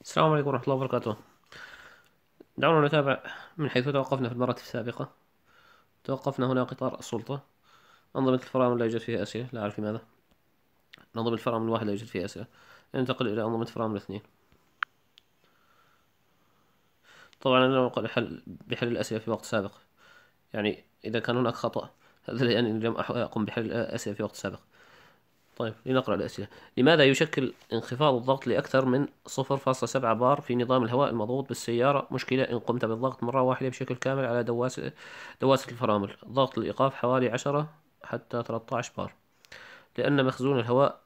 السلام عليكم ورحمة الله وبركاته دعونا نتابع من حيث توقفنا في المرة السابقة توقفنا هنا قطار السلطة أنظمة الفرامل لا يوجد فيها أسئلة لا أعرف لماذا أنظمة الفرامل الواحد لا يوجد فيها أسئلة ننتقل إلى أنظمة الفرامل الاثنين طبعا أنا لم أقل بحل الأسئلة في وقت سابق يعني إذا كان هناك خطأ هذا لأنني يعني لم أقم بحل الأسئلة في وقت سابق طيب لنقرأ الأسئلة لماذا يشكل انخفاض الضغط لأكثر من 0.7 بار في نظام الهواء المضغوط بالسيارة مشكلة إن قمت بالضغط مرة واحدة بشكل كامل على دواسة, دواسة الفرامل ضغط الإيقاف حوالي 10 حتى 13 بار لأن مخزون الهواء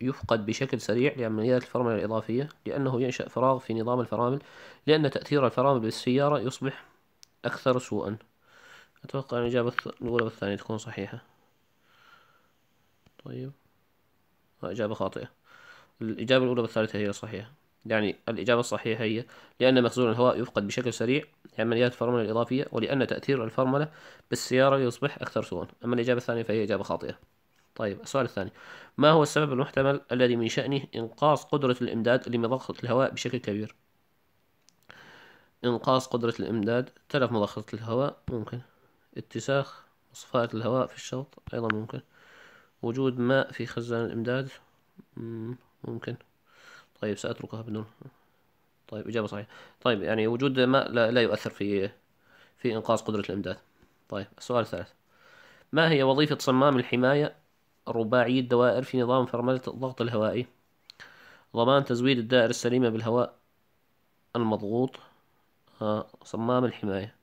يفقد بشكل سريع لعمليات الفرامل الإضافية لأنه ينشأ فراغ في نظام الفرامل لأن تأثير الفرامل بالسيارة يصبح أكثر سوءا أتوقع الإجابة الأولى والثانية تكون صحيحة طيب إجابة خاطئة الإجابة الأولى والثالثة هي الصحيحة يعني الإجابة الصحيحة هي لأن مخزون الهواء يفقد بشكل سريع عمليات الفرملة الإضافية ولأن تأثير الفرملة بالسيارة يصبح أكثر سوءا أما الإجابة الثانية فهي إجابة خاطئة طيب السؤال الثاني ما هو السبب المحتمل الذي من شأنه إنقاص قدرة الإمداد لمضخة الهواء بشكل كبير إنقاص قدرة الإمداد تلف مضخة الهواء ممكن اتساخ مصفاة الهواء في الشوط أيضا ممكن وجود ماء في خزان الإمداد ممكن طيب سأتركها بدون طيب إجابة صحيحة طيب يعني وجود ماء لا, لا يؤثر في في إنقاص قدرة الإمداد طيب السؤال الثالث ما هي وظيفة صمام الحماية رباعي الدوائر في نظام فرملة الضغط الهوائي ضمان تزويد الدائرة السليمة بالهواء المضغوط آه. صمام الحماية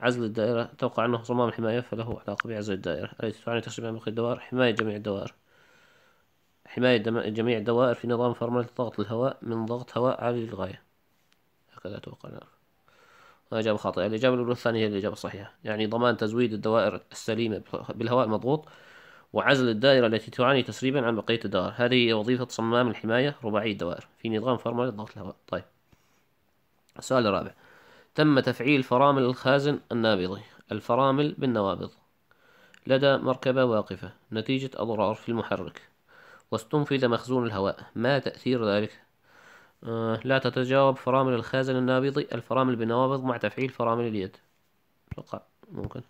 عزل الدائرة توقع أنه صمام الحماية فله علاقة بعزل الدائرة التي تعني تشبيه باقي الدوائر حماية جميع الدوائر حماية جميع الدوائر في نظام فرملة ضغط الهواء من ضغط هواء عالي للغاية هكذا أتوقع نعم. إجابة خاطئة الإجابة الأولى الثانية هي الإجابة الصحيحة يعني ضمان تزويد الدوائر السليمة بالهواء المضغوط وعزل الدائرة التي تعاني تسريبا عن بقية الدوائر هذه هي وظيفة صمام الحماية رباعي الدوائر في نظام فرملة ضغط الهواء طيب السؤال الرابع تم تفعيل فرامل الخازن النابضي الفرامل بالنوابض لدى مركبة واقفة نتيجة أضرار في المحرك واستنفذ مخزون الهواء ما تأثير ذلك؟ آه لا تتجاوب فرامل الخازن النابضي الفرامل بنوابض مع تفعيل فرامل اليد أتوقع ممكن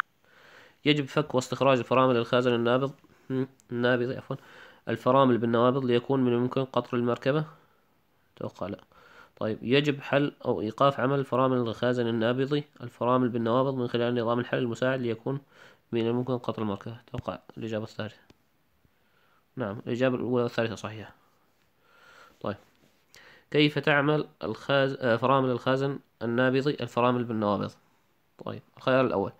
يجب فك واستخراج فرامل الخازن النابض النابض عفوا الفرامل بالنوابض ليكون من الممكن قطر المركبة أتوقع لا طيب يجب حل أو إيقاف عمل فرامل الخازن النابضي الفرامل بالنوابض من خلال نظام الحل المساعد ليكون من الممكن قطر المركبة أتوقع الإجابة الثالثة نعم الإجابة الأولى والثالثة صحيحة طيب كيف تعمل الخاز... آه، فرامل الخازن النابضي الفرامل بالنوابض طيب الخيار الأول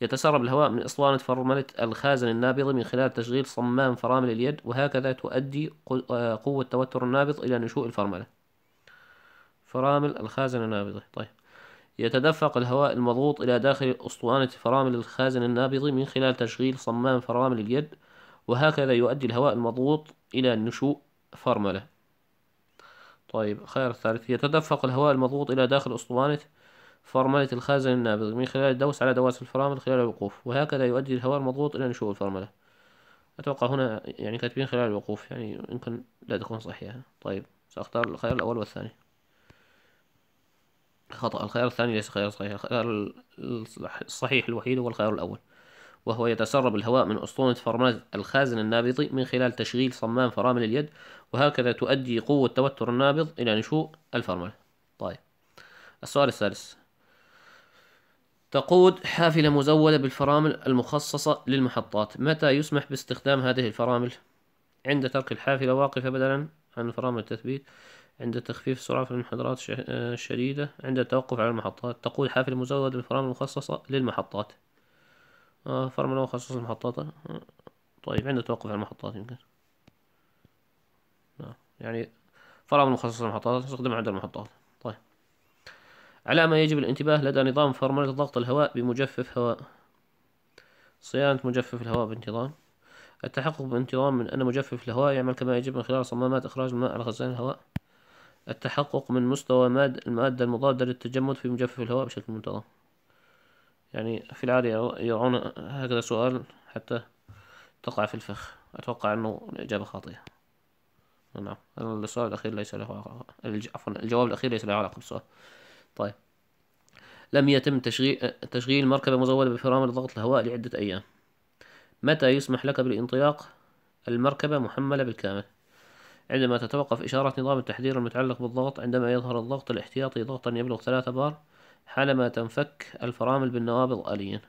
يتسرب الهواء من إسطوانة فرملة الخازن النابض من خلال تشغيل صمام فرامل اليد وهكذا تؤدي آه، قوة توتر النابض إلى نشوء الفرملة فرامل الخازن النابض طيب يتدفق الهواء المضغوط إلى داخل أسطوانة فرامل الخازن النابض من خلال تشغيل صمام فرامل اليد وهكذا يؤدي الهواء المضغوط إلى نشوء فرملة طيب خيار الثالث يتدفق الهواء المضغوط إلى داخل أسطوانة فرملة الخازن النابض من خلال الدوس على دواس الفرامل خلال الوقوف وهكذا يؤدي الهواء المضغوط إلى نشوء الفرملة أتوقع هنا يعني كاتبين خلال الوقوف يعني يمكن لا تكون صحيحة طيب سأختار الخيار الأول والثاني خطأ الخيار الثاني ليس خيار صحيح الخيار الصحيح الوحيد هو الخيار الأول وهو يتسرب الهواء من أسطونة فرماز الخازن النابضي من خلال تشغيل صمام فرامل اليد وهكذا تؤدي قوة توتر النابض إلى نشوء الفرملة طيب السؤال الثالث تقود حافلة مزودة بالفرامل المخصصة للمحطات متى يسمح باستخدام هذه الفرامل؟ عند ترك الحافلة واقفة بدلا عن فرامل التثبيت عند تخفيف السرعة في المنحدرات آه، الشديدة عند التوقف على المحطات تقود حافلة مزودة بالفرامل المخصصة للمحطات آه فرمل هو خصوص المحطات طيب عندنا توقف على المحطات يمكن نعم، يعني فرع من مخصص المحطات نستخدمه عند المحطات طيب على ما يجب الانتباه لدى نظام فرملة ضغط الهواء بمجفف هواء صيانة مجفف الهواء بانتظام التحقق بانتظام من أن مجفف الهواء يعمل كما يجب من خلال صمامات إخراج الماء على خزان الهواء التحقق من مستوى المادة المضادة للتجمد في مجفف الهواء بشكل منتظم يعني في العادة يرون هكذا سؤال حتى تقع في الفخ أتوقع أنه الإجابة خاطئة نعم السؤال الأخير ليس له علاقة عفوا الجواب الأخير ليس له علاقة بالسؤال طيب لم يتم تشغيل, تشغيل مركبة مزودة بفرامل ضغط الهواء لعدة أيام متى يسمح لك بالانطلاق المركبة محملة بالكامل عندما تتوقف إشارة نظام التحذير المتعلق بالضغط عندما يظهر الضغط الاحتياطي ضغطا يبلغ ثلاثة بار حالما تنفك الفرامل بالنوابض آليا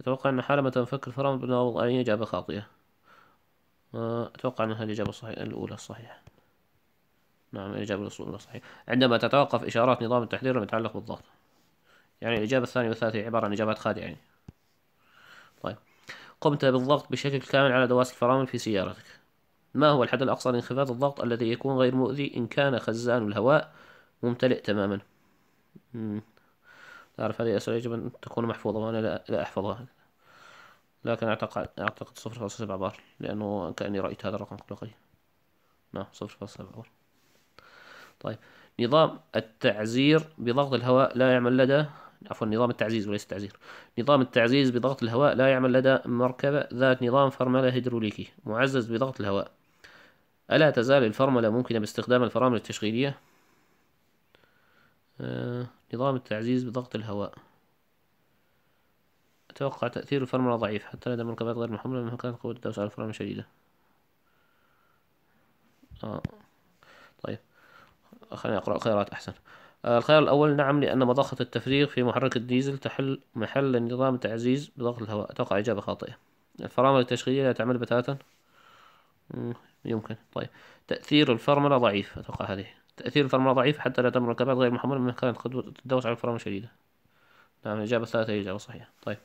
أتوقع أن حالما تنفك الفرامل بالنوابض آليا إجابة خاطئة أتوقع أنها الإجابة الصحيحة الأولى الصحيحة نعم الإجابة الأولى الصحيحة عندما تتوقف إشارات نظام التحذير المتعلق بالضغط يعني الإجابة الثانية والثالثة عبارة عن إجابات خاطئة يعني طيب قمت بالضغط بشكل كامل على دواس الفرامل في سيارتك ما هو الحد الأقصى لانخفاض الضغط الذي يكون غير مؤذي إن كان خزان الهواء ممتلئ تماما أعرف هذه الأسئلة يجب أن تكون محفوظة وأنا لا, لا أحفظها لكن أعتقد أعتقد صفر فاصلة سبعة بار لأنه كأني رأيت هذا الرقم قبل قليل نعم صفر فاصلة سبعة بار طيب نظام التعزير بضغط الهواء لا يعمل لدى عفوا نظام التعزيز وليس التعزير نظام التعزيز بضغط الهواء لا يعمل لدى مركبة ذات نظام فرملة هيدروليكي معزز بضغط الهواء ألا تزال الفرملة ممكنة باستخدام الفرامل التشغيلية آه، نظام التعزيز بضغط الهواء أتوقع تأثير الفرملة ضعيف حتى لدى مركبات غير محملة مهما كانت قوة الدوس على الفرملة شديدة آه. طيب خليني أقرأ خيارات أحسن آه الخيار الأول نعم لأن مضخة التفريغ في محرك الديزل تحل محل نظام التعزيز بضغط الهواء أتوقع إجابة خاطئة الفرامل التشغيلية لا تعمل بتاتا يمكن طيب تأثير الفرملة ضعيف أتوقع هذه تأثير الفرملة ضعيف حتى لا تمر الكبات غير محمولة مهما كانت قد تدوس على الفرامل شديدة نعم الإجابة الثالثة هي الإجابة الصحيحة طيب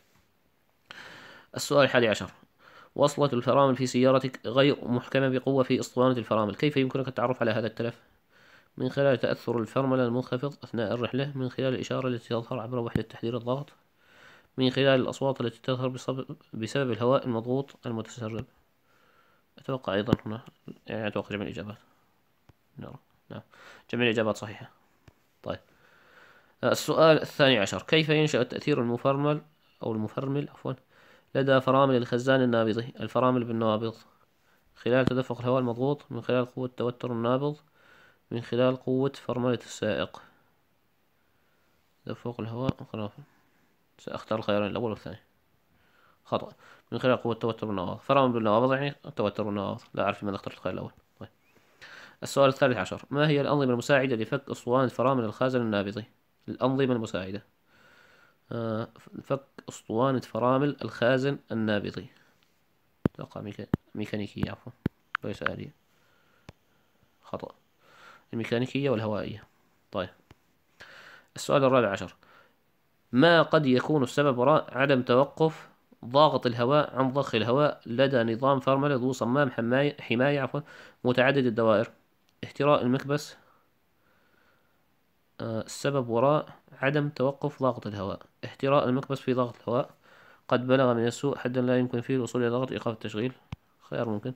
السؤال الحادي عشر وصلة الفرامل في سيارتك غير محكمة بقوة في اسطوانة الفرامل كيف يمكنك التعرف على هذا التلف؟ من خلال تأثر الفرملة المنخفض أثناء الرحلة من خلال الإشارة التي تظهر عبر وحدة تحذير الضغط من خلال الأصوات التي تظهر بسبب الهواء المضغوط المتسرب أتوقع أيضا هنا يعني أتوقع جميع الإجابات نعم نعم جميع الإجابات صحيحة طيب آه، السؤال الثاني عشر كيف ينشأ التأثير المفرمل أو المفرمل عفوا لدى فرامل الخزان النابضي الفرامل بالنوابض خلال تدفق الهواء المضغوط من خلال قوة توتر النابض من خلال قوة فرملة السائق تدفق الهواء سأختار الخيارين الأول والثاني خطأ من خلال قوة توتر النوافذ فرامل بالنوابض يعني توتر النوافذ لا أعرف لماذا اخترت الخيار الأول السؤال الثالث عشر ما هي الأنظمة المساعدة لفك أسطوانة فرامل الخازن النابضي الأنظمة المساعدة آه، فك أسطوانة فرامل الخازن النابضي طاقة ميكانيكية عفوا ليس آلية خطأ الميكانيكية والهوائية طيب السؤال الرابع عشر ما قد يكون السبب وراء عدم توقف ضاغط الهواء عن ضخ الهواء لدى نظام فرملة ذو صمام حماية, حماية عفوا متعدد الدوائر احتراء المكبس آه، السبب وراء عدم توقف ضغط الهواء احتراء المكبس في ضغط الهواء قد بلغ من السوء حدا لا يمكن فيه الوصول إلى ضغط إيقاف التشغيل خيار ممكن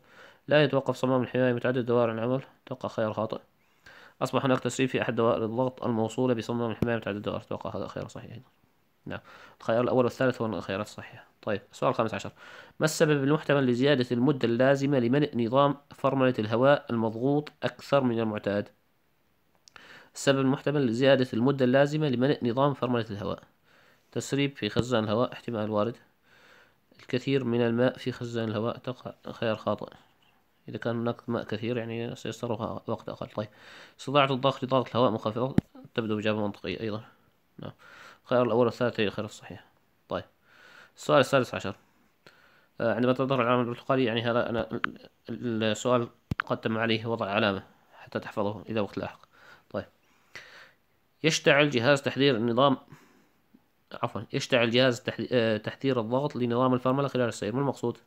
لا يتوقف صمام الحماية متعدد دوائر العمل توقع خيار خاطئ أصبح هناك تسريب في أحد دوائر الضغط الموصولة بصمام الحماية متعدد الدوائر توقع هذا خيار صحيح نعم الخيار الأول والثالث هو الخيارات الصحيحة طيب السؤال الخامس عشر ما السبب المحتمل لزيادة المدة اللازمة لملء نظام فرملة الهواء المضغوط أكثر من المعتاد؟ السبب المحتمل لزيادة المدة اللازمة لملء نظام فرملة الهواء تسريب في خزان الهواء احتمال وارد الكثير من الماء في خزان الهواء تقع خيار خاطئ إذا كان هناك ماء كثير يعني سيصرفها وقت أقل طيب استطاعة الضغط لضغط الهواء منخفض تبدو إجابة منطقية أيضا نعم الخيار الأول والثالث هي الخيار الصحيح طيب السؤال السادس عشر آه، عندما تظهر العلامة البرتقالية يعني هذا أنا السؤال قد تم عليه وضع علامة حتى تحفظه إلى وقت لاحق طيب يشتعل جهاز تحذير النظام عفوا يشتعل جهاز آه، تحذير الضغط لنظام الفرملة خلال السير ما المقصود؟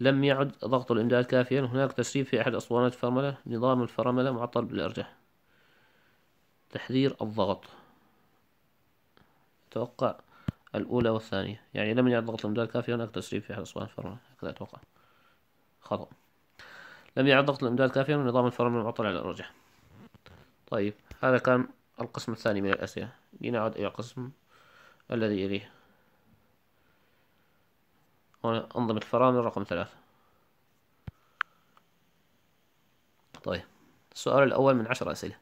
لم يعد ضغط الإمداد كافيا هناك تسريب في أحد أسطوانات الفرملة نظام الفرملة معطل بالأرجح تحذير الضغط أتوقع الأولى والثانية يعني لم يعد ضغط الإمداد كافي هناك تسريب في حرص الفرامل هكذا أتوقع خطأ لم يعد ضغط الإمداد كافي ونظام الفرامل معطل على الأرجح طيب هذا كان القسم الثاني من الأسئلة لنعد إلى القسم الذي يليه هنا أنظمة الفرامل رقم ثلاثة طيب السؤال الأول من عشر أسئلة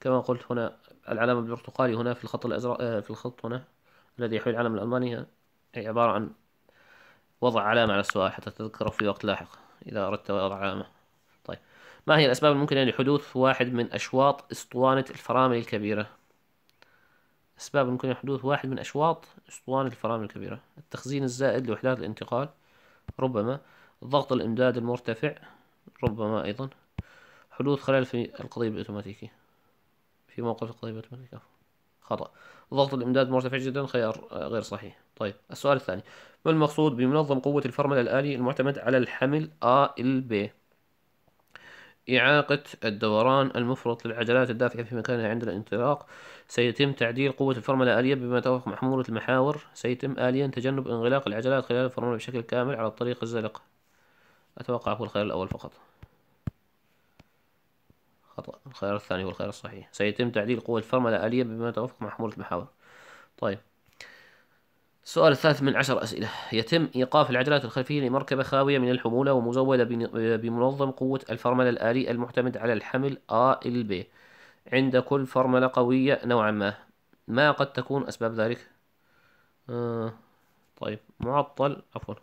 كما قلت هنا العلامة البرتقالي هنا في الخط الأزرق آه، في الخط هنا الذي يحوي العلم الألماني هي عبارة عن وضع علامة على السؤال حتى تتذكره في وقت لاحق إذا أردت وضع علامة طيب ما هي الأسباب الممكنة لحدوث واحد من أشواط اسطوانة الفرامل الكبيرة أسباب الممكنة لحدوث واحد من أشواط اسطوانة الفرامل الكبيرة التخزين الزائد لوحدات الانتقال ربما ضغط الإمداد المرتفع ربما أيضا حدوث خلل في القضيب الأوتوماتيكي في موقف القضيب الأوتوماتيكي خطأ ضغط الإمداد مرتفع جدا خيار آه، غير صحيح طيب السؤال الثاني ما المقصود بمنظم قوة الفرمل الآلي المعتمد على الحمل ال ب إعاقة الدوران المفرط للعجلات الدافعة في مكانها عند الانطلاق سيتم تعديل قوة الفرملة آليا بما مع محمولة المحاور سيتم آليا تجنب انغلاق العجلات خلال الفرملة بشكل كامل على الطريق الزلق أتوقع هو الخيار الأول فقط خطأ الخيار الثاني هو الخيار الصحيح سيتم تعديل قوة الفرملة الآلية بما يتوافق مع حمولة المحاور طيب السؤال الثالث من عشر أسئلة يتم إيقاف العجلات الخلفية لمركبة خاوية من الحمولة ومزودة بمنظم قوة الفرملة الآلي المعتمد على الحمل A إلى B عند كل فرملة قوية نوعا ما ما قد تكون أسباب ذلك آه طيب معطل عفوا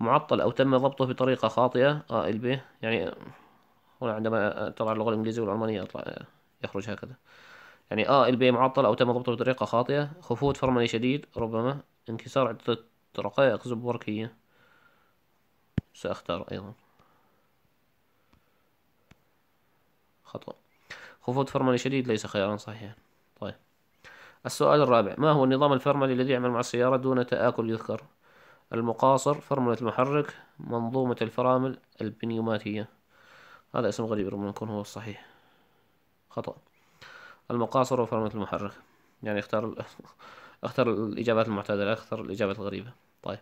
معطل أو تم ضبطه بطريقة خاطئة A إلى B يعني هنا عندما تضع اللغة الإنجليزية والألمانية يطلع يخرج هكذا يعني آه البي معطل أو تم ضبطه بطريقة خاطئة خفوت فرملي شديد ربما انكسار عدة رقائق زبوركية سأختار أيضا خطأ خفوت فرملي شديد ليس خيارا صحيحا طيب السؤال الرابع ما هو النظام الفرملي الذي يعمل مع السيارة دون تآكل يذكر المقاصر فرملة المحرك منظومة الفرامل البنيوماتية هذا اسم غريب ربما يكون هو الصحيح خطأ المقاصر وفرمة المحرك يعني اختار ال... اختار الإجابات المعتادة لا اختار الإجابات الغريبة طيب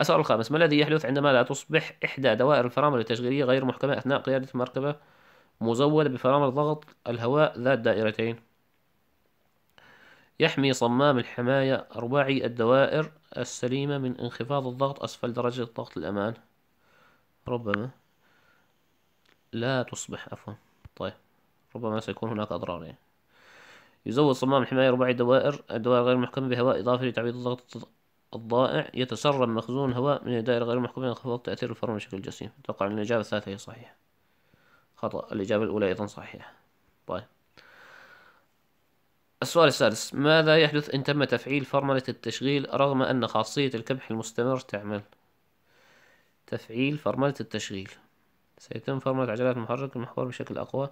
السؤال الخامس ما الذي يحدث عندما لا تصبح إحدى دوائر الفرامل التشغيلية غير محكمة أثناء قيادة المركبه مزودة بفرامل ضغط الهواء ذات دائرتين يحمي صمام الحماية رباعي الدوائر السليمة من انخفاض الضغط أسفل درجة ضغط الأمان ربما لا تصبح عفوا طيب ربما سيكون هناك أضرار يعني. يزود صمام الحماية رباعي الدوائر الدوائر غير المحكمة بهواء إضافي لتعبيد الضغط الضائع يتسرب مخزون هواء من الدائرة غير المحكمة لانخفاض تأثير الفرن بشكل جسيم أتوقع أن الإجابة الثالثة هي صحيحة خطأ الإجابة الأولى أيضا صحيحة طيب السؤال السادس ماذا يحدث إن تم تفعيل فرملة التشغيل رغم أن خاصية الكبح المستمر تعمل تفعيل فرملة التشغيل سيتم فرمة عجلات محرك المحور بشكل أقوى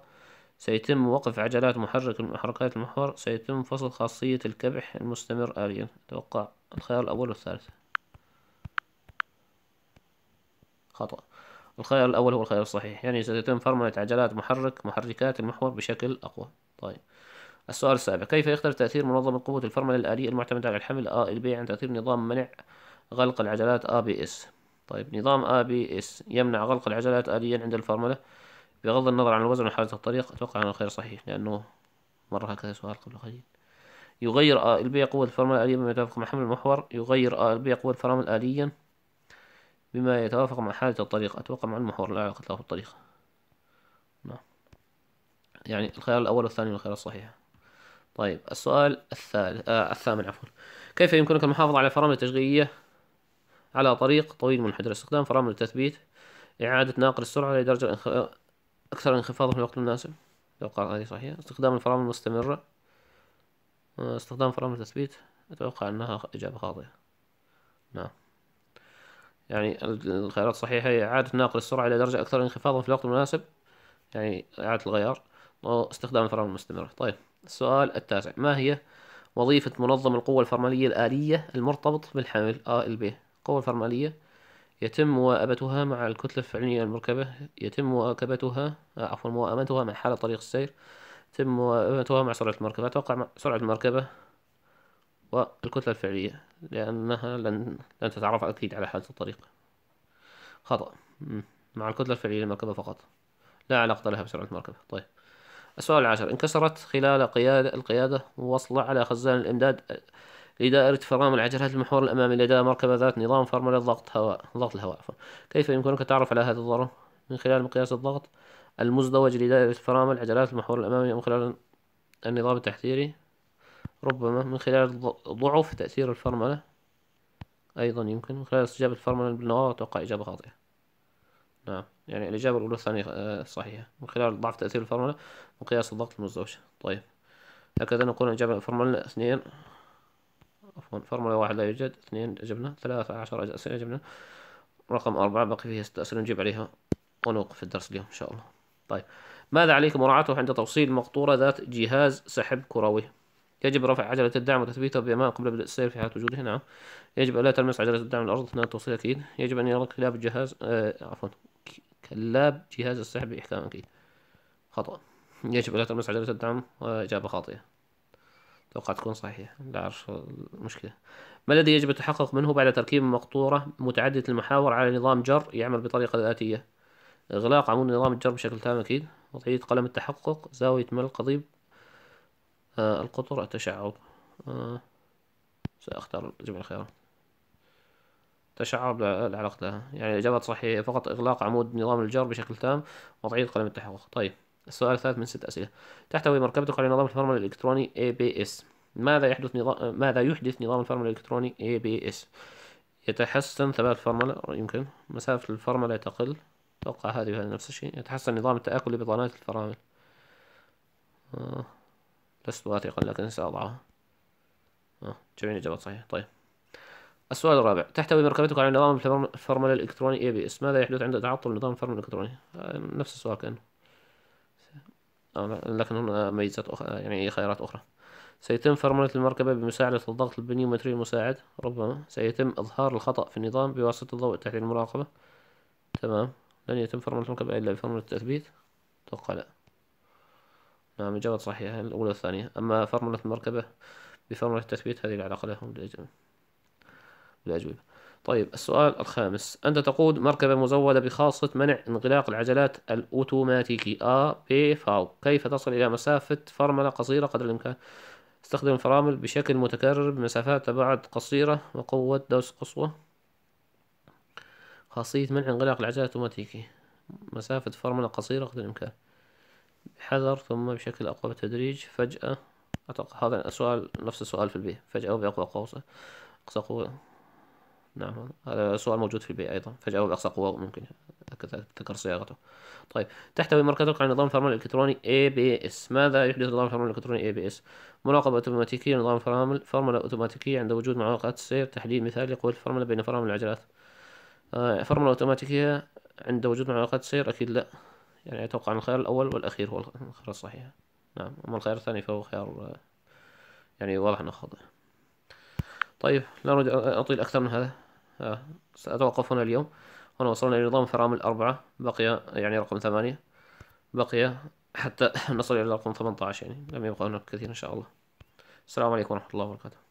سيتم وقف عجلات محرك محركات المحور سيتم فصل خاصية الكبح المستمر آليا توقع الخيار الأول والثالث خطأ الخيار الأول هو الخيار الصحيح يعني ستتم فرملة عجلات محرك محركات المحور بشكل أقوى طيب السؤال السابع كيف يختلف تأثير منظمة قوة الفرملة الآلية المعتمدة على الحمل A B عن تأثير نظام منع غلق العجلات ABS طيب نظام ا بي اس يمنع غلق العجلات آليا عند الفرملة بغض النظر عن الوزن وحالة الطريق أتوقع أنه خير صحيح لأنه مرة هكذا سؤال قبل قليل يغير آ البي قوة الفرملة آليا بما يتوافق مع حمل المحور يغير آ البي قوة الفرامل آليا بما يتوافق مع حالة الطريق أتوقع مع المحور لا علاقة له بالطريق نعم يعني الخيار الأول والثاني الخيار الصحيح طيب السؤال الثالث آه الثامن عفوا كيف يمكنك المحافظة على الفرامل التشغيلية على طريق طويل منحدر استخدام فرامل التثبيت إعادة ناقل السرعة لدرجة انخ... أكثر انخفاضا في الوقت المناسب لو قال هذه صحيحة استخدام الفرامل المستمرة آه، استخدام فرامل التثبيت أتوقع أنها إجابة خاطئة نعم يعني الخيارات الصحيحة هي إعادة ناقل السرعة إلى درجة أكثر انخفاضا في الوقت المناسب يعني إعادة الغيار واستخدام الفرامل المستمرة طيب السؤال التاسع ما هي وظيفة منظم القوة الفرملية الآلية المرتبط بالحمل البي القوة الفرمالية يتم مواءبتها مع الكتلة الفعلية المركبة يتم مواكبتها آه، عفوا مواءمتها مع حالة طريق السير يتم مواءمتها مع سرعة المركبة أتوقع مع سرعة المركبة والكتلة الفعلية لأنها لن لن تتعرف أكيد على حالة الطريق خطأ مع الكتلة الفعلية للمركبة فقط لا علاقة لها بسرعة المركبة طيب السؤال العاشر انكسرت خلال قيادة القيادة وصل على خزان الإمداد لدائرة فرامل العجلات المحور الأمامي لدى مركبة ذات نظام فرملة ضغط هواء ضغط الهواء كيف يمكنك التعرف على هذا الظرف من خلال مقياس الضغط المزدوج لدائرة فرامل العجلات المحور الأمامي من خلال النظام التحذيري ربما من خلال ضعف تأثير الفرملة أيضا يمكن من خلال استجابة الفرملة بالنواة أتوقع إجابة خاطئة نعم يعني الإجابة الأولى والثانية آه، صحيحة من خلال ضعف تأثير الفرملة وقياس الضغط المزدوج طيب هكذا نقول إجابة الفرملة اثنين عفوا فورمولا واحد لا يوجد اثنين جبنا ثلاثة عشر أسئلة جبنا رقم أربعة بقي فيها ست أسئلة نجيب عليها ونوقف الدرس اليوم إن شاء الله طيب ماذا عليك مراعاته عند توصيل مقطورة ذات جهاز سحب كروي يجب رفع عجلة الدعم وتثبيتها بأمان قبل بدء السير في حالة وجوده نعم يجب ألا تلمس عجلة الدعم الأرض أثناء التوصيل أكيد يجب أن يرى كلاب الجهاز آه عفوا كلاب جهاز السحب بإحكام أكيد خطأ يجب ألا تلمس عجلة الدعم وإجابة آه، خاطئة أتوقع تكون صحيحة لا أعرف المشكلة ما الذي يجب التحقق منه بعد تركيب مقطورة متعددة المحاور على نظام جر يعمل بطريقة ذاتية إغلاق عمود نظام الجر بشكل تام أكيد وضعية قلم التحقق زاوية مل قضيب آه القطر التشعب آه سأختار جمع الخيار تشعب لا يعني الإجابات صحيحة فقط إغلاق عمود نظام الجر بشكل تام وضعية قلم التحقق طيب السؤال الثالث من ست أسئلة تحتوي مركبتك على نظام الفرمل الإلكتروني ABS ماذا يحدث نظام ماذا يحدث نظام الفرمل الإلكتروني ABS يتحسن ثبات الفرملة يمكن مسافة الفرملة تقل أتوقع هذه نفس الشيء يتحسن نظام التآكل لبطانات الفرامل آه. لست واثقا لكن سأضعها آه. جميع الإجابات صحيحة طيب السؤال الرابع تحتوي مركبتك على نظام الفرملة الإلكتروني ABS ماذا يحدث عند تعطل نظام الفرمل الإلكتروني آه، نفس السؤال كأنه لكن هنا ميزات أخرى يعني خيارات أخرى سيتم فرملة المركبة بمساعدة الضغط البنيومتري المساعد ربما سيتم إظهار الخطأ في النظام بواسطة الضوء تحت المراقبة تمام لن يتم فرملة المركبة إلا بفرملة التثبيت أتوقع لا نعم إجابة صحيحة الأولى والثانية أما فرملة المركبة بفرملة التثبيت هذه العلاقة لها بالأجوبة طيب السؤال الخامس أنت تقود مركبة مزودة بخاصة منع انغلاق العجلات الأوتوماتيكي A آه، B V كيف تصل إلى مسافة فرملة قصيرة قدر الإمكان استخدم الفرامل بشكل متكرر بمسافات بعد قصيرة وقوة دوس قصوى خاصية منع انغلاق العجلات الأوتوماتيكي مسافة فرملة قصيرة قدر الإمكان بحذر ثم بشكل أقوى بالتدريج فجأة أتوقع هذا السؤال نفس السؤال في البيت فجأة وبأقوى قوسة أقصى قوة نعم هذا سؤال موجود في البي أيضا فجاوب بأقصى قوة ممكن ذكر صياغته طيب تحتوي مركزك على نظام اي إلكتروني اس ماذا يحدث نظام الفرمان الإلكتروني اس مراقبة أوتوماتيكية لنظام فرامل فرملة أوتوماتيكية عند وجود معوقات السير تحديد مثالي لقوة الفرملة بين فرامل العجلات آه، فرملة أوتوماتيكية عند وجود معوقات السير أكيد لا يعني أتوقع أن الخيار الأول والأخير هو الخيار الصحيح نعم أما الخيار الثاني فهو خيار آه، يعني واضح أنه خاطئ طيب لا أريد أطيل أكثر من هذا آه. سأتوقف هنا اليوم هنا وصلنا إلى نظام فرامل الأربعة بقي يعني رقم ثمانية بقي حتى نصل إلى رقم عشر يعني لم يبقى هناك كثير إن شاء الله السلام عليكم ورحمة الله وبركاته